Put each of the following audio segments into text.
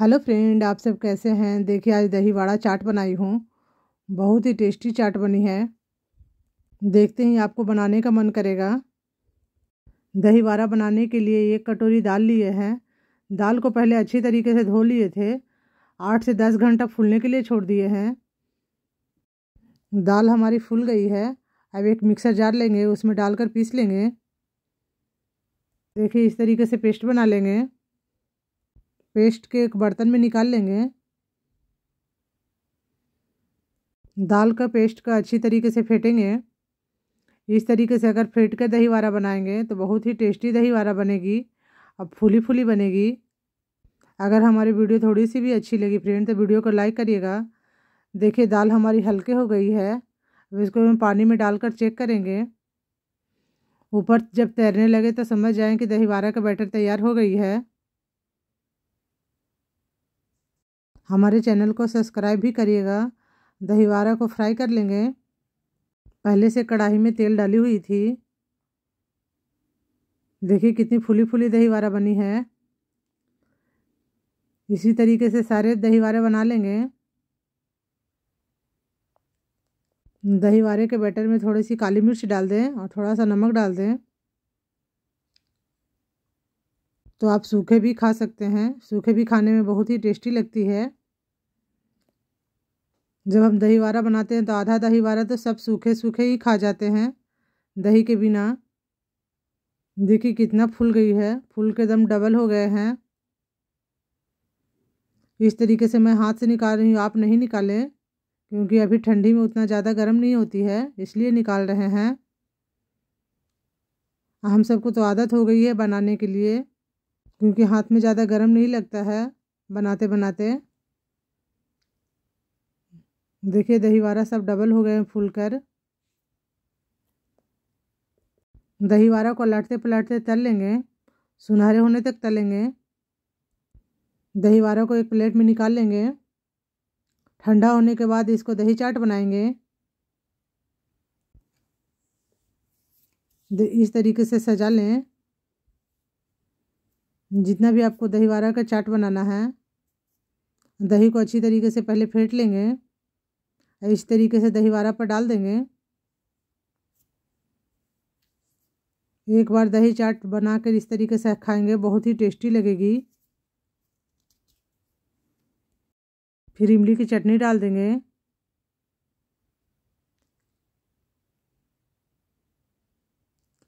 hello friend आप सब कैसे हैं देखिए आज दही वड़ा चाट बनाई हूँ बहुत ही टेस्टी चाट बनी है देखते ही आपको बनाने का मन करेगा दही वड़ा बनाने के लिए एक कटोरी दाल लिए हैं दाल को पहले अच्छी तरीके से धो लिए थे आठ से दस घंटा फूलने के लिए छोड़ दिए हैं दाल हमारी फूल गई है अब एक मिक्सर जार लेंगे उसमें डालकर पीस लेंगे देखिए इस तरीके से पेस्ट बना लेंगे पेस्ट के एक बर्तन में निकाल लेंगे दाल का पेस्ट का अच्छी तरीके से फेंटेंगे इस तरीके से अगर फेंट कर दही वारा बनाएंगे तो बहुत ही टेस्टी दही वारा बनेगी अब फूली फूली बनेगी अगर हमारी वीडियो थोड़ी सी भी अच्छी लगी फ्रेंड तो वीडियो को लाइक करिएगा देखिए दाल हमारी हल्के हो गई है अब इसको हम पानी में डालकर चेक करेंगे ऊपर जब तैरने लगे तो समझ जाएँ कि दही वारा का बैटर तैयार हो गई है हमारे चैनल को सब्सक्राइब भी करिएगा दहीवारा को फ्राई कर लेंगे पहले से कढ़ाई में तेल डाली हुई थी देखिए कितनी फूली फूली दहीवारा बनी है इसी तरीके से सारे दहीवारे बना लेंगे दहीवारे के बैटर में थोड़ी सी काली मिर्च डाल दें और थोड़ा सा नमक डाल दें तो आप सूखे भी खा सकते हैं सूखे भी खाने में बहुत ही टेस्टी लगती है जब हम दही वारा बनाते हैं तो आधा दही वारा तो सब सूखे सूखे ही खा जाते हैं दही के बिना देखिए कितना फूल गई है फूल के दम डबल हो गए हैं इस तरीके से मैं हाथ से निकाल रही हूँ आप नहीं निकालें क्योंकि अभी ठंडी में उतना ज़्यादा गर्म नहीं होती है इसलिए निकाल रहे हैं हम सबको तो आदत हो गई है बनाने के लिए क्योंकि हाथ में ज़्यादा गर्म नहीं लगता है बनाते बनाते देखिए दही वारा सब डबल हो गए हैं फूल कर दही वारा को लटते पलटते तल लेंगे सुनहरे होने तक तलेंगे दही वारा को एक प्लेट में निकाल लेंगे ठंडा होने के बाद इसको दही चाट बनाएंगे इस तरीके से सजा लें जितना भी आपको दही वारा का चाट बनाना है दही को अच्छी तरीके से पहले फेंट लेंगे इस तरीके से दही वारा पर डाल देंगे एक बार दही चाट बनाकर इस तरीके से खाएंगे बहुत ही टेस्टी लगेगी फिर इमली की चटनी डाल देंगे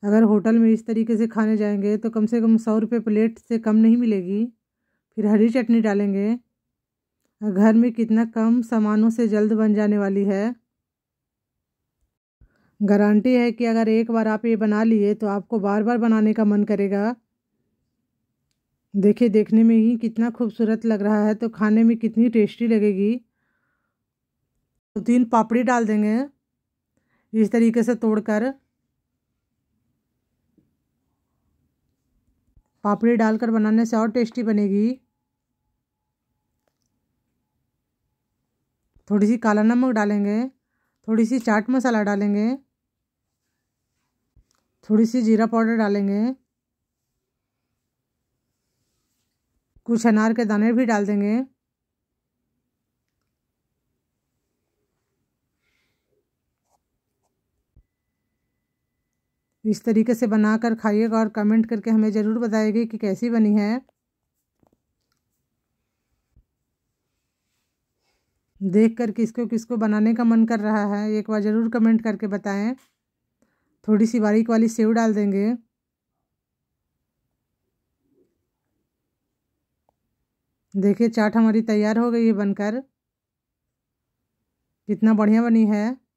अगर होटल में इस तरीके से खाने जाएंगे तो कम से कम सौ रुपये प्लेट से कम नहीं मिलेगी फिर हरी चटनी डालेंगे घर में कितना कम सामानों से जल्द बन जाने वाली है गारंटी है कि अगर एक बार आप ये बना लिए तो आपको बार बार बनाने का मन करेगा देखिए देखने में ही कितना खूबसूरत लग रहा है तो खाने में कितनी टेस्टी लगेगी तो तीन पापड़ी डाल देंगे इस तरीके से तोड़कर पापड़ी डालकर बनाने से और टेस्टी बनेगी थोड़ी सी काला नमक डालेंगे थोड़ी सी चाट मसाला डालेंगे थोड़ी सी जीरा पाउडर डालेंगे कुछ अनार के दाने भी डाल देंगे इस तरीके से बनाकर खाइएगा और कमेंट करके हमें ज़रूर बताएगी कि कैसी बनी है देख कर किसको किसको बनाने का मन कर रहा है एक बार ज़रूर कमेंट करके बताएं थोड़ी सी बारीक वाली सेव डाल देंगे देखिए चाट हमारी तैयार हो गई है बनकर कितना बढ़िया बनी है